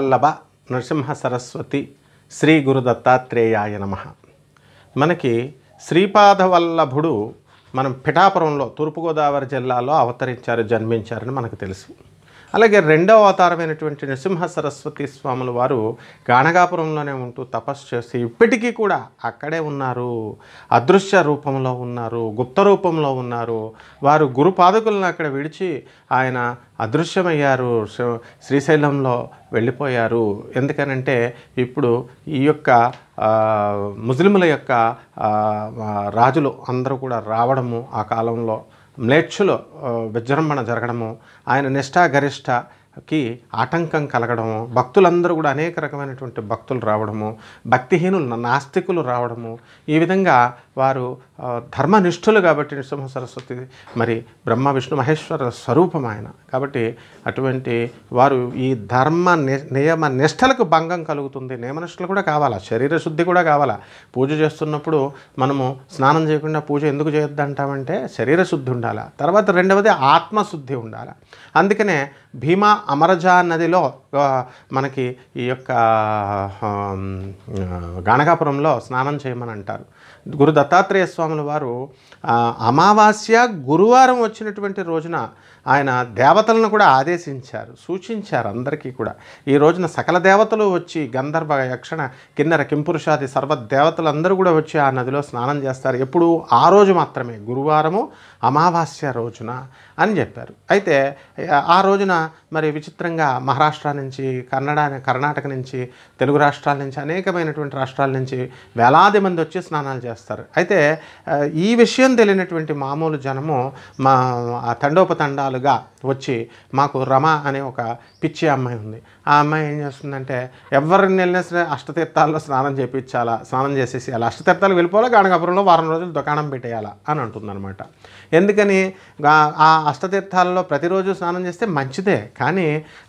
వల్లభ నరసింహ సరస్వతి శ్రీ గురు దత్తాత్రేయాయ నమ మనకి శ్రీపాదవల్లభుడు మనం పిఠాపురంలో తూర్పుగోదావరి జిల్లాలో అవతరించారు జన్మించారని మనకు తెలుసు అలాగే రెండవ అవతారమైనటువంటి నృసింహ సరస్వతి స్వాముల వారు గానగాపురంలోనే ఉంటూ తపస్సు చేసి ఇప్పటికీ కూడా అక్కడే ఉన్నారు అదృశ్య రూపంలో ఉన్నారు గుప్త రూపంలో ఉన్నారు వారు గురు పాదకులను అక్కడ విడిచి ఆయన అదృశ్యమయ్యారు శ్రీశైలంలో వెళ్ళిపోయారు ఎందుకనంటే ఇప్పుడు ఈ యొక్క ముస్లిముల యొక్క రాజులు అందరూ కూడా రావడము ఆ కాలంలో మ్లేచ్చులో విజృంభణ జరగడము ఆయన నిష్ఠాగరిష్ట కి ఆటంకం కలగడము భక్తులందరూ కూడా అనేక రకమైనటువంటి భక్తులు రావడము భక్తిహీనులు నాస్తికులు రావడము ఈ విధంగా వారు ధర్మనిష్ఠులు కాబట్టి నృసింహ సరస్వతి మరి బ్రహ్మ విష్ణు మహేశ్వర స్వరూపం ఆయన కాబట్టి అటువంటి వారు ఈ ధర్మ నియమ నిష్టలకు భంగం కలుగుతుంది నియమనిష్టలు కూడా కావాలా శరీర శుద్ధి కూడా కావాలా పూజ చేస్తున్నప్పుడు మనము స్నానం చేయకుండా పూజ ఎందుకు చేయొద్దంటామంటే శరీర శుద్ధి ఉండాలా తర్వాత రెండవది ఆత్మశుద్ధి ఉండాలి అందుకనే భీమా అమరజా నదిలో మనకి ఈ యొక్క గానకాపురంలో స్నానం చేయమని అంటారు గురు దత్తాత్రేయ స్వాముల వారు అమావాస్య గురువారం వచ్చినటువంటి రోజున ఆయన దేవతలను కూడా ఆదేశించారు సూచించారు అందరికీ కూడా ఈ రోజున సకల దేవతలు వచ్చి గంధర్వ యక్షణ కిన్నెర కింపురుషాది సర్వ దేవతలందరూ కూడా వచ్చి ఆ నదిలో స్నానం చేస్తారు ఎప్పుడు ఆ రోజు మాత్రమే గురువారము అమావాస్య రోజున అని చెప్పారు అయితే ఆ రోజున మరి విచిత్రంగా మహారాష్ట్ర నుంచి కన్నడ కర్ణాటక నుంచి తెలుగు రాష్ట్రాల నుంచి అనేకమైనటువంటి రాష్ట్రాల నుంచి వేలాది మంది వచ్చి స్నానాలు చేస్తారు అయితే ఈ విషయం అర్థం తెలియనటువంటి మామూలు జనము మా తండోపతండాలుగా వచ్చి మాకు రమ అనే ఒక పిచ్చి అమ్మాయి ఉంది ఆ అమ్మాయి ఏం చేస్తుందంటే ఎవరిని వెళ్ళినా సరే అష్టతీర్థాల్లో స్నానం చేయించాలా స్నానం చేసేసి అలా అష్టతీర్థాలు వెళ్ళిపోవాలి గానగాపురంలో వారం రోజులు దుకాణం పెట్టేయాలా అని అంటుందన్నమాట ఎందుకని ఆ అష్టతీర్థాల్లో ప్రతిరోజు స్నానం చేస్తే మంచిదే కానీ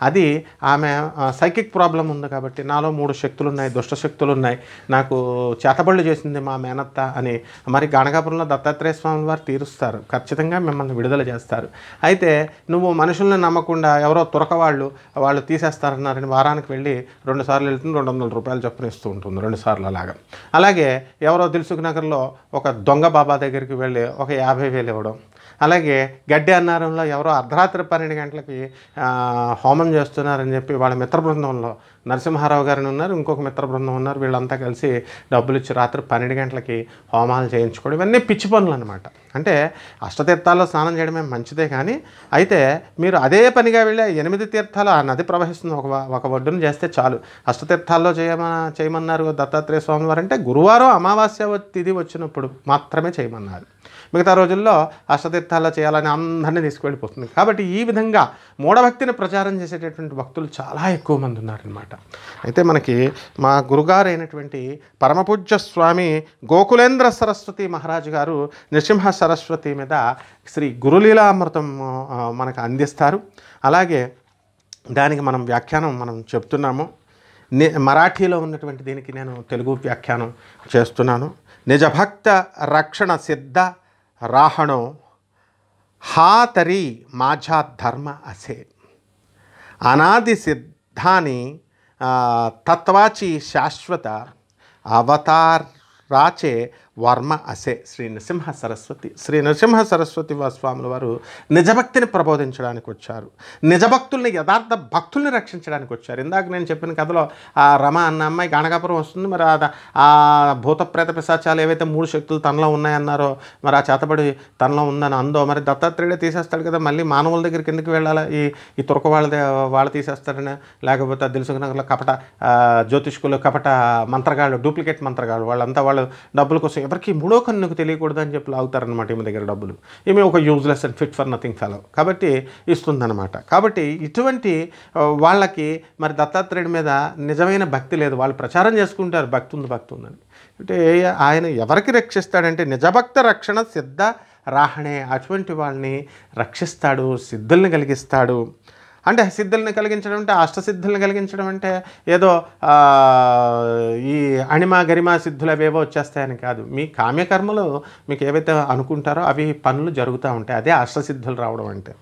అది ఆమె సైకిక్ ప్రాబ్లం ఉంది కాబట్టి నాలో మూడు శక్తులు ఉన్నాయి దుష్ట శక్తులు ఉన్నాయి నాకు చేతబళ్ళు చేసింది మా మేనత్త అని మరి గానగాపురంలో దత్తాత్రేయ స్వామి వారు తీరుస్తారు ఖచ్చితంగా మిమ్మల్ని విడుదల చేస్తారు అయితే నువ్వు మనుషుల్ని నమ్మకుండా ఎవరో తురకవాళ్ళు వాళ్ళు తీసేస్తారని ఒకటిన్నరని వారానికి వెళ్ళి రెండు సార్లు వెళ్తుంది రెండు వందల రూపాయలు చొప్పున ఇస్తూ ఉంటుంది రెండు సార్లు అలాగా అలాగే ఎవరో దిల్సుఖ్ నగర్లో ఒక దొంగ బాబా దగ్గరికి వెళ్ళి ఒక యాభై వేలు ఇవ్వడం అలాగే గడ్డి అన్నారంలో ఎవరో అర్ధరాత్రి పన్నెండు గంటలకి హోమం చేస్తున్నారని చెప్పి వాళ్ళ మిత్ర బృందంలో నరసింహారావు గారిని ఉన్నారు ఇంకొక మిత్ర బృందం ఉన్నారు వీళ్ళంతా కలిసి డబ్బులు ఇచ్చి రాత్రి పన్నెండు గంటలకి హోమాలు చేయించుకోవడం ఇవన్నీ పిచ్చి పనులు అనమాట అంటే అష్టతీర్థాల్లో స్నానం చేయడమే మంచిదే కానీ అయితే మీరు అదే పనిగా వెళ్ళే ఎనిమిది తీర్థాలు ఆ నది ప్రవహిస్తుంది ఒక ఒక ఒడ్డును చేస్తే చాలు అష్టతీర్థాల్లో చేయమని చేయమన్నారు దత్తాత్రేయ స్వామి వారు అంటే గురువారం అమావాస్య తిథి వచ్చినప్పుడు మాత్రమే చేయమన్నారు మిగతా రోజుల్లో అష్టతీర్థాల్లో చేయాలని అందరినీ తీసుకువెళ్ళిపోతుంది కాబట్టి ఈ విధంగా మూఢభక్తిని ప్రచారం చేసేటటువంటి భక్తులు చాలా ఎక్కువ మంది ఉన్నారనమాట అయితే మనకి మా గురుగారు అయినటువంటి పరమపూజ్య స్వామి గోకులేంద్ర సరస్వతి మహారాజు గారు నృసింహ సరస్వతి మీద శ్రీ గురులీలామృతం మనకు అందిస్తారు అలాగే దానికి మనం వ్యాఖ్యానం మనం చెప్తున్నాము నే మరాఠీలో ఉన్నటువంటి దీనికి నేను తెలుగు వ్యాఖ్యానం చేస్తున్నాను నిజభక్త రక్షణ సిద్ధ రాహణం हा तरी माझा धर्म असे अनादि सिद्धाने तत्वाची शाश्वत अवताराचे వర్మ అసే శ్రీ నృసింహ సరస్వతి శ్రీ నృసింహ సరస్వతి స్వాముల వారు నిజభక్తిని ప్రబోధించడానికి వచ్చారు నిజభక్తుల్ని యథార్థ భక్తుల్ని రక్షించడానికి వచ్చారు ఇందాక నేను చెప్పిన కథలో ఆ రమ అన్న అమ్మాయి గాణగాపురం వస్తుంది మరి ఆ భూతప్రేత పిశాచాలు ఏవైతే మూడు శక్తులు తనలో ఉన్నాయన్నారో మరి ఆ చేతబడి తనలో ఉందని అందో మరి దత్తాత్రేయుడే తీసేస్తాడు కదా మళ్ళీ మానవుల దగ్గరికి ఎందుకు వెళ్ళాలి ఈ ఈ తురక వాళ్ళ వాళ్ళు తీసేస్తాడని లేకపోతే దిల్సుఖనగర్లో కపట జ్యోతిష్కులు కపట మంత్రగాళ్ళు డూప్లికేట్ మంత్రగాళ్ళు వాళ్ళంతా వాళ్ళు డబ్బుల కోసం ఎవరికి మూడో కన్నుకు తెలియకూడదని చెప్పి లాగుతారనమాట ఈమె దగ్గర డబ్బులు ఈమె ఒక useless and fit for nothing fellow కాబట్టి ఇస్తుందన్నమాట కాబట్టి ఇటువంటి వాళ్ళకి మరి దత్తాత్రేయుడి మీద నిజమైన భక్తి లేదు వాళ్ళు ప్రచారం చేసుకుంటారు భక్తి ఉంది భక్తి ఉందని అంటే ఆయన ఎవరికి రక్షిస్తాడంటే నిజభక్త రక్షణ సిద్ధ రాహణే అటువంటి వాళ్ళని రక్షిస్తాడు సిద్ధుల్ని కలిగిస్తాడు అంటే సిద్ధుల్ని కలిగించడం అంటే అష్టసిద్ధుల్ని కలిగించడం అంటే ఏదో ఈ అణిమ గరిమ సిద్ధులు అవేవో వచ్చేస్తాయని కాదు మీ కామ్యకర్మలు మీకు ఏవైతే అనుకుంటారో అవి పనులు జరుగుతూ ఉంటాయి అదే అష్టసిద్ధులు రావడం అంటే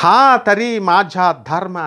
హా తరి మాఝా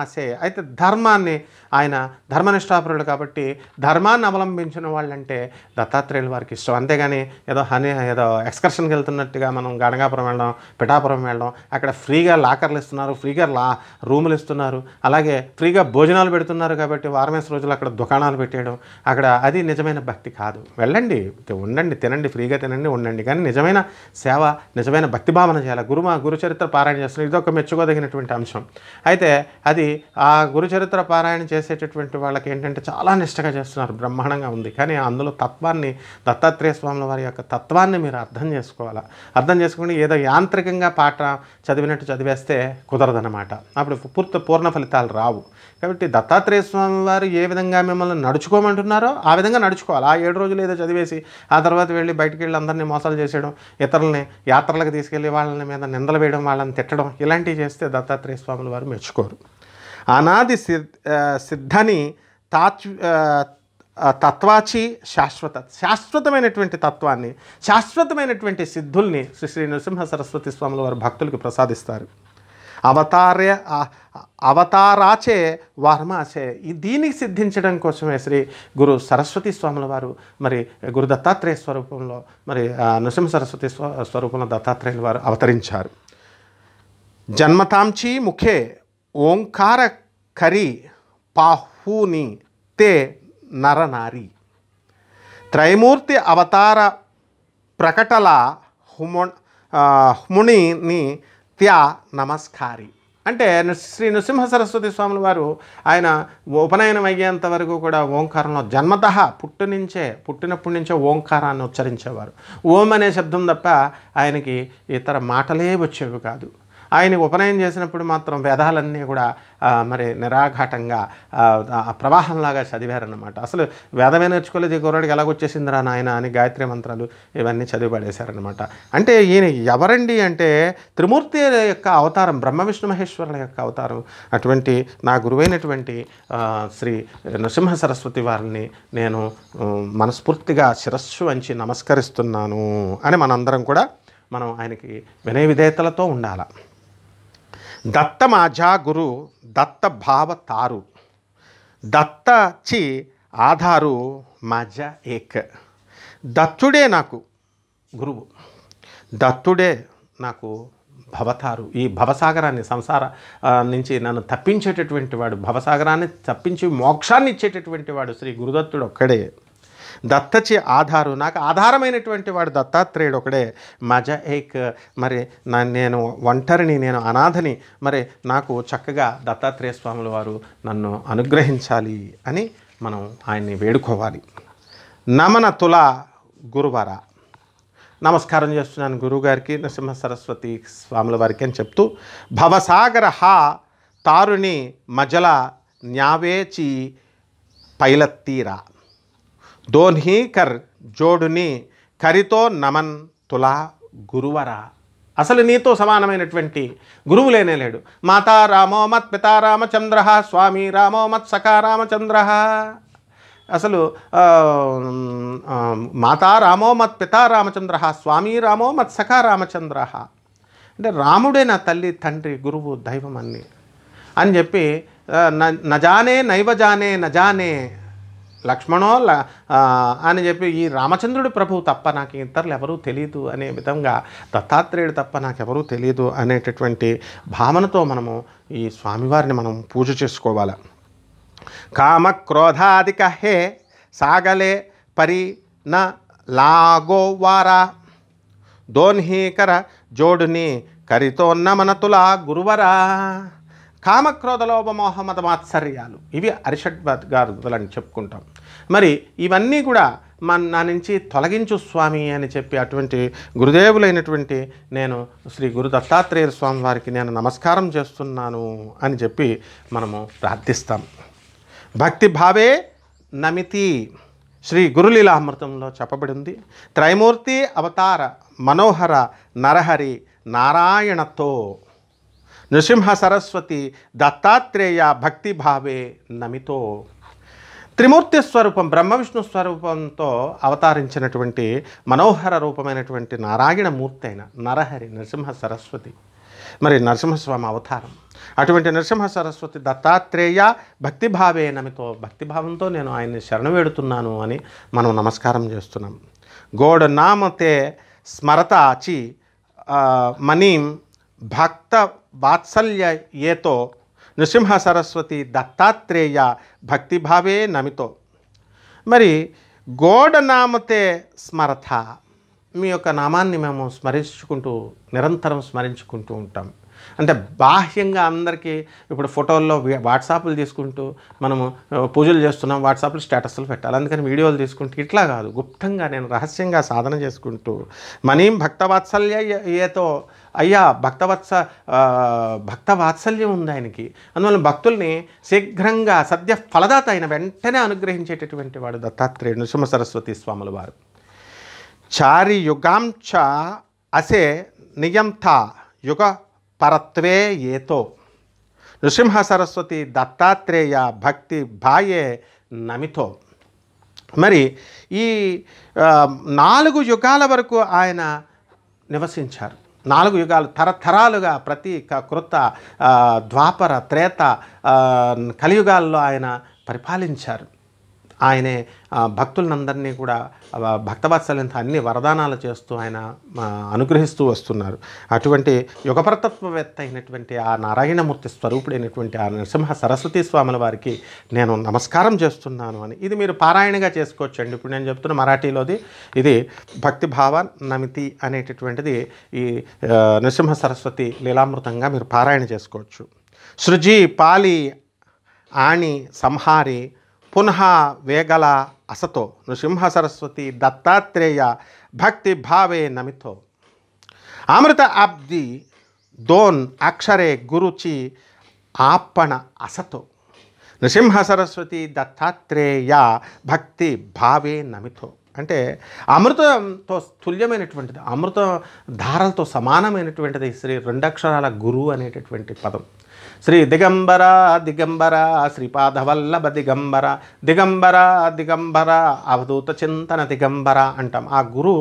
అసే అయితే ధర్మాన్ని ఆయన ధర్మనిష్టాపరుడు కాబట్టి ధర్మాన్ని అవలంబించిన వాళ్ళంటే దత్తాత్రేయులు వారికి ఇష్టం అంతేగాని ఏదో హనీ ఏదో ఎక్స్కర్షన్కి వెళ్తున్నట్టుగా మనం గణగాపురం వెళ్ళడం పిఠాపురం వెళ్ళడం అక్కడ ఫ్రీగా లాకర్లు ఇస్తున్నారు ఫ్రీగా లా రూములు ఇస్తున్నారు అలాగే ఫ్రీగా భోజనాలు పెడుతున్నారు కాబట్టి వారమేసి రోజులు అక్కడ దుకాణాలు పెట్టేయడం అక్కడ అది నిజమైన భక్తి కాదు వెళ్ళండి ఉండండి తినండి ఫ్రీగా తినండి ఉండండి కానీ నిజమైన సేవ నిజమైన భక్తి భావన చేయాలి గురు మా గురుచరిత్ర పారాయణ చేస్తున్నారు ఇది ఒక మెచ్చుకోదగినటువంటి అంశం అయితే అది ఆ గురుచరిత్ర పారాయణ చేసి చేసేటటువంటి వాళ్ళకి ఏంటంటే చాలా నిష్టగా చేస్తున్నారు బ్రహ్మాండంగా ఉంది కానీ అందులో తత్వాన్ని దత్తాత్రేయ స్వాముల వారి యొక్క తత్వాన్ని మీరు అర్థం చేసుకోవాలా అర్థం చేసుకుని ఏదో యాంత్రికంగా పాట చదివినట్టు చదివేస్తే కుదరదనమాట అప్పుడు పూర్తి పూర్ణ ఫలితాలు రావు కాబట్టి దత్తాత్రేయ స్వామి వారు ఏ విధంగా మిమ్మల్ని నడుచుకోమంటున్నారో ఆ విధంగా నడుచుకోవాలి ఆ ఏడు రోజులు ఏదో చదివేసి ఆ తర్వాత వెళ్ళి బయటికి వెళ్ళి అందరినీ మోసాలు చేసేయడం ఇతరులని యాత్రలకు తీసుకెళ్ళి వాళ్ళని మీద నిందలు వేయడం వాళ్ళని తిట్టడం ఇలాంటివి చేస్తే దత్తాత్రేయ స్వాములు వారు మెచ్చుకోరు అనాది సిద్ధని తాత్వ తత్వాచి శాశ్వత శాశ్వతమైనటువంటి తత్వాన్ని శాశ్వతమైనటువంటి సిద్ధుల్ని శ్రీ శ్రీ నృసింహ సరస్వతి స్వాముల వారు భక్తులకు ప్రసాదిస్తారు అవతార్య అవతారాచే వర్మాచే దీనికి సిద్ధించడం కోసమే శ్రీ గురు సరస్వతి స్వాముల వారు మరి గురు దత్తాత్రేయ స్వరూపంలో మరి నృసింహ సరస్వతి స్వ స్వరూపంలో దత్తాత్రేయుల వారు అవతరించారు జన్మతాంచి ముఖే ఓంకార కరి పాహూని తే నరనారి త్రైమూర్తి అవతార ప్రకటల హుమ హుమునిని త్యా నమస్కారి అంటే శ్రీ నృసింహ సరస్వతి స్వాముల వారు ఆయన ఉపనయనం అయ్యేంత వరకు కూడా ఓంకారంలో జన్మత పుట్టు నుంచే పుట్టినప్పటి నుంచే ఓంకారాన్ని ఉచ్చరించేవారు ఓం అనే శబ్దం తప్ప ఆయనకి ఇతర మాటలే వచ్చేవి కాదు ఆయన ఉపనయం చేసినప్పుడు మాత్రం వేదాలన్నీ కూడా మరి నిరాఘాటంగా ప్రవాహంలాగా చదివారన్నమాట అసలు వేదమే నేర్చుకోలేదు ఈ కుర్రాడికి ఎలాగొచ్చేసిందిరా నాయన అని గాయత్రి మంత్రాలు ఇవన్నీ చదివి పడేశారనమాట అంటే ఈయన ఎవరండి అంటే త్రిమూర్తి యొక్క అవతారం బ్రహ్మ విష్ణు మహేశ్వరుల యొక్క అవతారం అటువంటి నా గురువైనటువంటి శ్రీ నృసింహ సరస్వతి వారిని నేను మనస్ఫూర్తిగా శిరస్సు వంచి నమస్కరిస్తున్నాను అని మనందరం కూడా మనం ఆయనకి వినయ విధేయతలతో ఉండాలి దత్త మాజా గురు దత్త భావ తారు దత్త చి ఆధారు మాజా ఏక్ దత్తుడే నాకు గురువు దత్తుడే నాకు భవతారు ఈ భవసాగరాన్ని సంసార నుంచి నన్ను తప్పించేటటువంటి వాడు భవసాగరాన్ని తప్పించి మోక్షాన్ని ఇచ్చేటటువంటి వాడు శ్రీ గురుదత్తుడు ఒక్కడే దత్తచి ఆధారు నాకు ఆధారమైనటువంటి వాడు దత్తాత్రేయుడు ఒకడే మజ ఏక్ మరి నా నేను ఒంటరిని నేను అనాథని మరి నాకు చక్కగా దత్తాత్రేయ స్వాముల వారు నన్ను అనుగ్రహించాలి అని మనం ఆయన్ని వేడుకోవాలి నమన తుల గురువార నమస్కారం చేస్తున్నాను గురువుగారికి నరసింహ సరస్వతి స్వాముల వారికి అని చెప్తూ భవసాగర హా తారుణి మజల న్యావేచి పైలత్తీరా దోన్హి కర్ జోడుని కరితో నమన్ తులా గురువరా అసలు నీతో సమానమైనటువంటి గురువు లేనే లేడు మాతా రామో మత్ పితా రామచంద్ర స్వామి రామో మత్ సఖా రామచంద్ర అసలు మాతా రామో మత్ పితా రామచంద్ర స్వామి రామో మత్ సఖా రామచంద్ర అంటే రాముడే నా తల్లి తండ్రి గురువు దైవం అన్ని అని చెప్పి నజానే నైవజానే నజానే లక్ష్మణో అని చెప్పి ఈ రామచంద్రుడి ప్రభువు తప్ప నాకు ఇతరులు ఎవరూ తెలియదు అనే విధంగా దత్తాత్రేయుడు తప్ప నాకెవరూ తెలియదు అనేటటువంటి భావనతో మనము ఈ స్వామివారిని మనం పూజ చేసుకోవాలి కామక్రోధాదిక హే సాగలే పరి న లాగోవారా దోన్హీకర జోడుని కరితోన్నమనతులా గురువరా కామక్రోధ లోభమోహ మత మాత్సర్యాలు ఇవి అరిషడ్ గారు అని చెప్పుకుంటాం మరి ఇవన్నీ కూడా మన నా నుంచి తొలగించు స్వామి అని చెప్పి అటువంటి గురుదేవులైనటువంటి నేను శ్రీ గురు దత్తాత్రేయ స్వామి వారికి నేను నమస్కారం చేస్తున్నాను అని చెప్పి మనము ప్రార్థిస్తాం భక్తి భావే నమితి శ్రీ గురులీలామృతంలో చెప్పబడింది త్రైమూర్తి అవతార మనోహర నరహరి నారాయణతో నృసింహ సరస్వతి దత్తాత్రేయ భక్తిభావే నమితో త్రిమూర్తి స్వరూపం బ్రహ్మ విష్ణు స్వరూపంతో అవతరించినటువంటి మనోహర రూపమైనటువంటి నారాయణ మూర్తి అయిన నరహరి నరసింహ సరస్వతి మరి నరసింహస్వామి అవతారం అటువంటి నరసింహ సరస్వతి దత్తాత్రేయ భక్తిభావేనమితో భక్తిభావంతో నేను ఆయన్ని శరణ వేడుతున్నాను అని మనం నమస్కారం చేస్తున్నాం గోడ నామతే స్మరత ఆచి మనీం భక్త వాత్సల్య ఏతో నృసింహ సరస్వతి దత్తాత్రేయ భక్తిభావే నమితో మరి గోడ నామతే స్మరథ మీ యొక్క నామాన్ని మేము స్మరించుకుంటూ నిరంతరం స్మరించుకుంటూ ఉంటాం అంటే బాహ్యంగా అందరికీ ఇప్పుడు ఫోటోల్లో వాట్సాప్లు తీసుకుంటూ మనము పూజలు చేస్తున్నాం వాట్సాప్లు స్టేటస్లు పెట్టాలి అందుకని వీడియోలు తీసుకుంటూ ఇట్లా కాదు గుప్తంగా నేను రహస్యంగా సాధన చేసుకుంటూ మనీం భక్తవాత్సల్య ఏతో అయ్యా భక్తవత్స భక్త వాత్సల్యం ఉంది ఆయనకి అందువల్ల భక్తుల్ని శీఘ్రంగా సద్య ఫలదాత అయిన వెంటనే అనుగ్రహించేటటువంటి వాడు దత్తాత్రేయుడు నృసింహ సరస్వతి స్వాముల వారు చారి యుగాంచ అసే నియంథ యుగ పరత్వే ఏతో నృసింహ సరస్వతి దత్తాత్రేయ భక్తి భాయే నమితో మరి ఈ నాలుగు యుగాల వరకు ఆయన నివసించారు నాలుగు యుగాలు తరతరాలుగా ప్రతి కృత ద్వాపర త్రేత కలియుగాల్లో ఆయన పరిపాలించారు ఆయనే భక్తులందరినీ కూడా భక్తవాత్సల్యంతో అన్ని వరదానాలు చేస్తూ ఆయన అనుగ్రహిస్తూ వస్తున్నారు అటువంటి యుగపరతత్వవేత్త అయినటువంటి ఆ నారాయణమూర్తి స్వరూపుడైనటువంటి ఆ నరసింహ సరస్వతి స్వాముల వారికి నేను నమస్కారం చేస్తున్నాను అని ఇది మీరు పారాయణగా చేసుకోవచ్చు అండి ఇప్పుడు నేను చెప్తున్న మరాఠీలోది ఇది భక్తి భావ నమితి అనేటటువంటిది ఈ నరసింహ సరస్వతి లీలామృతంగా మీరు పారాయణ చేసుకోవచ్చు సృజి పాలి ఆణి సంహారి పునః వేగల అసతో నృసింహ సరస్వతి దత్తాత్రేయ భక్తి భావే నమితో అమృత అబ్ది దోన్ అక్షరే గురుచి ఆపణ అసతో నృసింహ సరస్వతి దత్తాత్రేయ భక్తి భావే నమితో అంటే అమృతంతో తుల్యమైనటువంటిది అమృత ధారలతో సమానమైనటువంటిది శ్రీ రెండక్షరాల గురువు అనేటటువంటి పదం శ్రీ దిగంబర దిగంబర శ్రీపాదవల్లభ దిగంబర దిగంబర దిగంబర అవధూత చింతన దిగంబర అంటాం ఆ గురు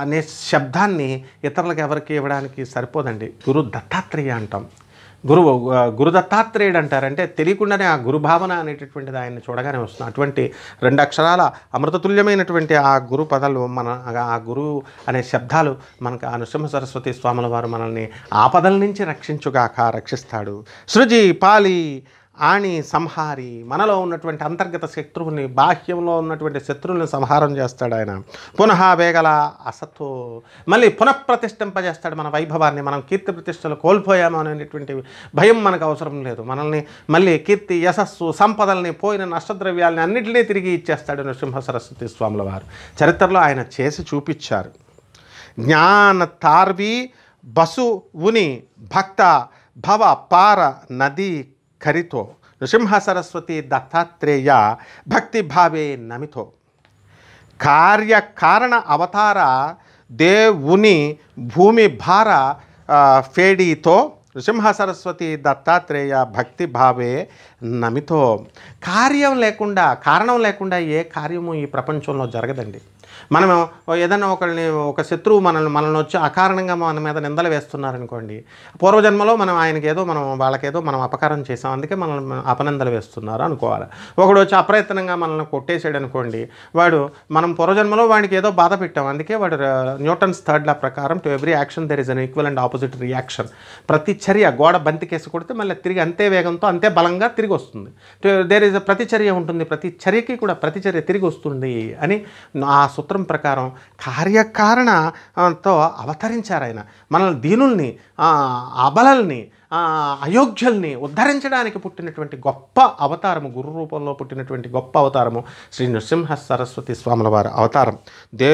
అనే శబ్దాన్ని ఇతరులకు ఎవరికి ఇవ్వడానికి సరిపోదండి గురు దత్తాత్రేయ అంటాం గురువు గురు అంటారంటే తెలియకుండానే ఆ గురుభావన అనేటటువంటిది ఆయన చూడగానే వస్తుంది అటువంటి రెండు అక్షరాల అమృతతుల్యమైనటువంటి ఆ గురు పదలు మన ఆ గురువు అనే శబ్దాలు మనకు ఆ నృసింహ సరస్వతి స్వాముల వారు మనల్ని ఆపదల నుంచి రక్షించుగాక రక్షిస్తాడు సృజి పాలి ఆణి సంహారి మనలో ఉన్నటువంటి అంతర్గత శత్రువుని బాహ్యంలో ఉన్నటువంటి శత్రువుని సంహారం చేస్తాడు ఆయన పునః వేగల అసత్తు మళ్ళీ పునఃప్రతిష్ఠింపజేస్తాడు మన వైభవాన్ని మనం కీర్తి ప్రతిష్టలు కోల్పోయాము అనేటువంటి భయం మనకు అవసరం లేదు మనల్ని మళ్ళీ కీర్తి యశస్సు సంపదల్ని పోయిన నష్టద్రవ్యాలని అన్నింటినీ తిరిగి ఇచ్చేస్తాడు నృసింహ సరస్వతి స్వాముల వారు చరిత్రలో ఆయన చేసి చూపించారు జ్ఞాన తార్వి బసు ఉని భక్త భవ పార నది ఖరితో నృసింహ సరస్వతి దత్తాత్రేయ భక్తిభావే నమితో కార్యకారణ అవతార దేవుని భూమి భార ఫేడీతో నృసింహ సరస్వతి దత్తాత్రేయ భక్తి భావే నమితో కార్యం లేకుండా కారణం లేకుండా ఏ కార్యము ఈ ప్రపంచంలో జరగదండి మనం ఏదైనా ఒకరిని ఒక శత్రువు మనల్ని మనల్ని వచ్చి అకారణంగా మన మీద నిందలు వేస్తున్నారనుకోండి పూర్వజన్మలో మనం ఆయనకి ఏదో మనం వాళ్ళకేదో మనం అపకారం చేసాం అందుకే మనల్ని అపనిందలు వేస్తున్నారు అనుకోవాలి ఒకడు వచ్చి అప్రయత్నంగా మనల్ని కొట్టేసాడు అనుకోండి వాడు మనం పూర్వజన్మలో వాడికి ఏదో బాధ పెట్టాం అందుకే వాడు న్యూటన్స్ థర్డ్ లా ప్రకారం to every action there is an equal and opposite reaction ప్రతి చర్య గోడ బంతికేసి కొడితే మళ్ళీ తిరిగి అంతే వేగంతో అంతే బలంగా తిరిగి వస్తుంది దేర్ ఇస్ ప్రతిచర్య ఉంటుంది ప్రతి చర్యకి కూడా ప్రతిచర్య తిరిగి వస్తుంది అని ఆ సూత్రం ప్రకారం కార్యకారణతో అవతరించారు ఆయన మనల్ని దీనుల్ని అబలల్ని అయోధ్యల్ని ఉద్ధరించడానికి పుట్టినటువంటి గొప్ప అవతారము గురు రూపంలో పుట్టినటువంటి గొప్ప అవతారము శ్రీ నృసింహ సరస్వతి స్వాముల వారి అవతారం దే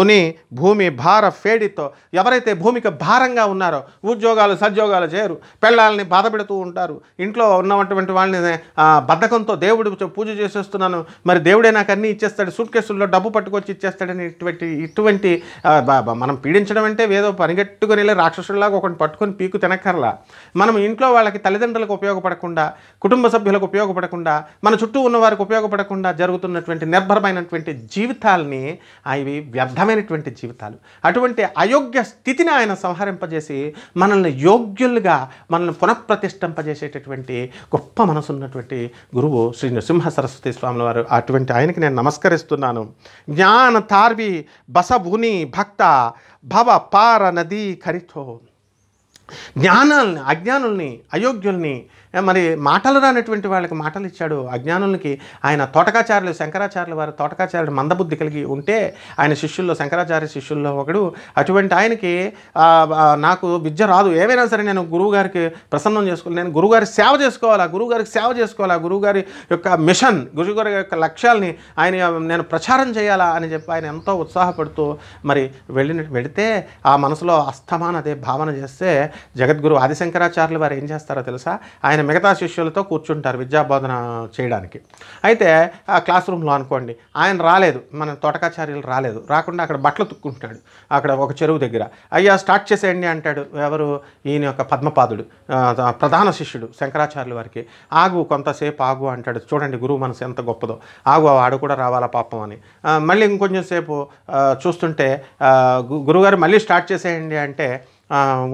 ఉని భూమి భార ఫేడితో ఎవరైతే భూమికి భారంగా ఉన్నారో ఉద్యోగాలు సద్యోగాలు చేయరు పిల్లల్ని బాధ పెడుతూ ఉంటారు ఇంట్లో ఉన్నటువంటి వాళ్ళని బద్ధకంతో దేవుడు పూజ చేసేస్తున్నాను మరి దేవుడే నాకు అన్నీ ఇచ్చేస్తాడు సూట్ కేసుల్లో డబ్బు పట్టుకొచ్చి ఇచ్చేస్తాడని ఇటువంటి ఇటువంటి మనం పీడించడం అంటే ఏదో పనిగట్టుకుని వెళ్ళి రాక్షసుల్లాగా ఒకటి పట్టుకొని పీకు తినక్కర్లా మనం ఇంట్లో వాళ్ళకి తల్లిదండ్రులకు ఉపయోగపడకుండా కుటుంబ సభ్యులకు ఉపయోగపడకుండా మన చుట్టూ ఉన్న వారికి ఉపయోగపడకుండా జరుగుతున్నటువంటి నిర్భరమైనటువంటి జీవితాల్ని అవి వ్యర్థమైనటువంటి జీవితాలు అటువంటి అయోగ్య స్థితిని ఆయన సంహరింపజేసి మనల్ని యోగ్యులుగా మనల్ని పునఃప్రతిష్ఠింపజేసేటటువంటి గొప్ప మనసున్నటువంటి గురువు శ్రీ నృసింహ సరస్వతి స్వాముల వారు అటువంటి ఆయనకి నేను నమస్కరిస్తున్నాను జ్ఞాన తార్వి బసభుని భక్త భవ పార నదీ ఖరితో జ్ఞానాలని అజ్ఞానుల్ని అయోగ్యుల్ని మరి మాటలు రానటువంటి వాళ్ళకి మాటలు ఇచ్చాడు అజ్ఞానులకి ఆయన తోటకాచార్యులు శంకరాచార్యుల వారు తోటకాచార్యుడు మందబుద్ధి కలిగి ఉంటే ఆయన శిష్యుల్లో శంకరాచార్య శిష్యుల్లో ఒకడు అటువంటి ఆయనకి నాకు విద్య రాదు ఏమైనా సరే నేను గురువుగారికి ప్రసన్నం చేసుకుని నేను గురువుగారి సేవ చేసుకోవాలా గురువుగారికి సేవ చేసుకోవాలా గురువుగారి యొక్క మిషన్ గురుగారి యొక్క లక్ష్యాల్ని ఆయన నేను ప్రచారం చేయాలా అని చెప్పి ఆయన ఎంతో ఉత్సాహపడుతూ మరి వెళ్ళిన వెళితే ఆ మనసులో అస్తమానదే భావన చేస్తే జగద్గురు ఆదిశంకరాచార్యులు వారు ఏం చేస్తారో తెలుసా ఆయన ఆయన మిగతా శిష్యులతో కూర్చుంటారు విద్యాబోధన చేయడానికి అయితే ఆ క్లాస్ రూమ్లో అనుకోండి ఆయన రాలేదు మన తోటకాచార్యులు రాలేదు రాకుండా అక్కడ బట్టలు తుక్కుంటున్నాడు అక్కడ ఒక చెరువు దగ్గర అయ్యా స్టార్ట్ చేసేయండి అంటాడు ఎవరు ఈయన యొక్క పద్మపాదుడు ప్రధాన శిష్యుడు శంకరాచార్యుల వారికి ఆగు కొంతసేపు ఆగు అంటాడు చూడండి గురువు మనసు ఎంత గొప్పదో ఆగు ఆడు కూడా రావాలా పాపం అని మళ్ళీ ఇంకొంచెం సేపు చూస్తుంటే గురుగారు మళ్ళీ స్టార్ట్ చేసేయండి అంటే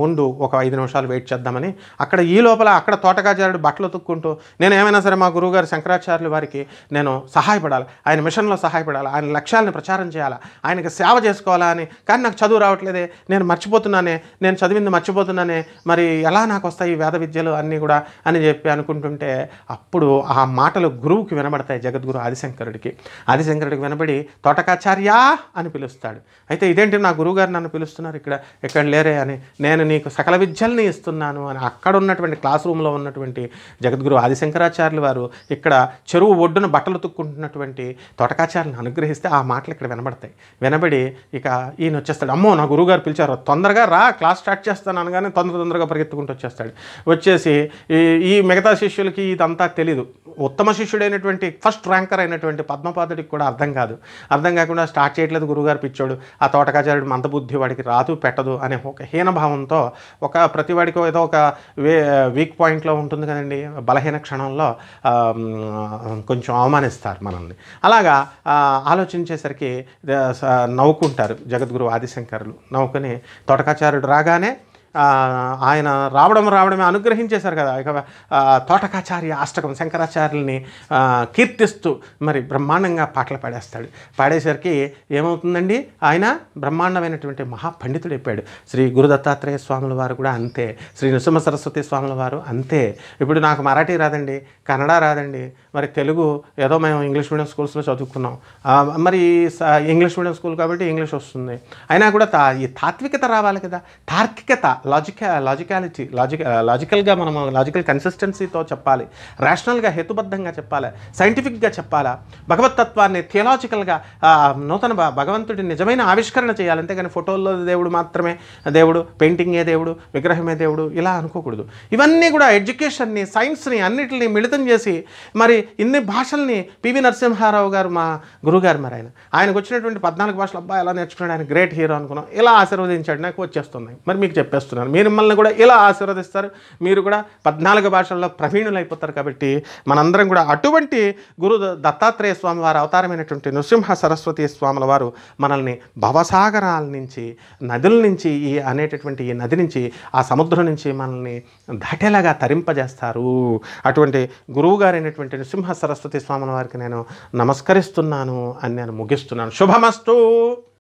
ఉండు ఒక ఐదు నిమిషాలు వెయిట్ చేద్దామని అక్కడ ఈ లోపల అక్కడ తోటగాచారుడు బట్టలు తొక్కుంటూ నేను ఏమైనా సరే మా గురువుగారు శంకరాచార్యులు వారికి నేను సహాయపడాలి ఆయన మిషన్లో సహాయపడాలి ఆయన లక్ష్యాలను ప్రచారం చేయాలా ఆయనకి సేవ చేసుకోవాలా అని కానీ నాకు చదువు రావట్లేదే నేను మర్చిపోతున్నానే నేను చదివింది మర్చిపోతున్నానే మరి ఎలా నాకు వస్తాయి వేద విద్యలు అన్నీ కూడా అని చెప్పి అనుకుంటుంటే అప్పుడు ఆ మాటలు గురువుకి వినబడతాయి జగద్గురు ఆదిశంకరుడికి ఆదిశంకరుడికి వినబడి తోటకాచార్య అని పిలుస్తాడు అయితే ఇదేంటి నా గురువుగారు నన్ను పిలుస్తున్నారు ఇక్కడ ఎక్కడ లేరే అని నేను నీకు సకల విద్యల్ని ఇస్తున్నాను అని అక్కడ ఉన్నటువంటి క్లాస్ రూమ్లో ఉన్నటువంటి జగద్గురు ఆదిశంకరాచార్యులు వారు ఇక్కడ చెరువు ఒడ్డున బట్టలు తుక్కుంటున్నటువంటి తోటకాచార్యులను అనుగ్రహిస్తే ఆ మాటలు ఇక్కడ వినబడతాయి వినబడి ఇక ఈయన వచ్చేస్తాడు అమ్మో నా గురువుగారు పిలిచారు తొందరగా రా క్లాస్ స్టార్ట్ చేస్తాను అనగానే తొందర తొందరగా పరిగెత్తుకుంటూ వచ్చేస్తాడు వచ్చేసి ఈ మిగతా శిష్యులకి ఇదంతా తెలీదు ఉత్తమ శిష్యుడైనటువంటి ఫస్ట్ ర్యాంకర్ అయినటువంటి పద్మపాదుడికి కూడా అర్థం కాదు అర్థం కాకుండా స్టార్ట్ చేయట్లేదు గురువుగారు పిచ్చాడు ఆ తోటకాచార్యుడు మందబుద్ధి వాడికి రాదు పెట్టదు అనే ఒక హీన భావంతో ఒక ప్రతివాడికి ఏదో ఒక వే వీక్ పాయింట్లో ఉంటుంది కదండి బలహీన క్షణంలో కొంచెం అవమానిస్తారు మనల్ని అలాగా ఆలోచించేసరికి నవ్వుకుంటారు జగద్గురు ఆదిశంకరులు నవ్వుకుని తోటకాచార్యుడు రాగానే ఆయన రావడం రావడమే అనుగ్రహించేశారు కదా ఇక తోటకాచార్య అష్టకం శంకరాచార్యుల్ని కీర్తిస్తూ మరి బ్రహ్మాండంగా పాటలు పాడేస్తాడు పాడేసరికి ఏమవుతుందండి ఆయన బ్రహ్మాండమైనటువంటి మహాపండితుడు అయిపోయాడు శ్రీ గురు దత్తాత్రేయ స్వాముల వారు కూడా అంతే శ్రీ నృసింహ సరస్వతి స్వాముల వారు అంతే ఇప్పుడు నాకు మరాఠీ రాదండి కన్నడ రాదండి మరి తెలుగు ఏదో మేము ఇంగ్లీష్ మీడియం స్కూల్స్లో చదువుకున్నాం మరి ఇంగ్లీష్ మీడియం స్కూల్ కాబట్టి ఇంగ్లీష్ వస్తుంది అయినా కూడా తా ఈ తాత్వికత రావాలి కదా తార్కికత లాజిక లాజికాలిటీ లాజిక లాజికల్గా మనం లాజికల్ కన్సిస్టెన్సీతో చెప్పాలి రేషనల్గా హేతుబద్ధంగా చెప్పాలి సైంటిఫిక్గా చెప్పాలా భగవతత్వాన్ని థియలాజికల్గా నూతన భగవంతుడి నిజమైన ఆవిష్కరణ చేయాలంటే కానీ ఫోటోల్లో దేవుడు మాత్రమే దేవుడు పెయింటింగే దేవుడు విగ్రహమే దేవుడు ఇలా అనుకోకూడదు ఇవన్నీ కూడా ఎడ్యుకేషన్ని సైన్స్ని అన్నిటిని మిళితం చేసి మరి ఇన్ని భాషల్ని పివి నరసింహారావు గారు మా గురుగారు మరి ఆయన ఆయనకు వచ్చినటువంటి పద్నాలుగు భాషలు అబ్బాయి ఎలా నేర్చుకున్నాడు ఆయన గ్రేట్ హీరో అనుకున్నాం ఇలా ఆశీర్వదించాడు నాకు వచ్చేస్తున్నాయి మరి మీకు చెప్పేస్తున్నాను తెలియజేస్తున్నాను మీరు మిమ్మల్ని కూడా ఇలా ఆశీర్వదిస్తారు మీరు కూడా పద్నాలుగు భాషల్లో ప్రవీణులైపోతారు కాబట్టి మనందరం కూడా అటువంటి గురు దత్తాత్రేయ స్వామి వారి అవతారమైనటువంటి నృసింహ సరస్వతి స్వాముల వారు మనల్ని భవసాగరాల నుంచి నదుల నుంచి ఈ అనేటటువంటి ఈ నది నుంచి ఆ సముద్రం నుంచి మనల్ని దటెలగా తరింపజేస్తారు అటువంటి గురువు గారైనటువంటి నృసింహ సరస్వతి స్వాముల వారికి నేను నమస్కరిస్తున్నాను అని నేను ముగిస్తున్నాను శుభమస్తు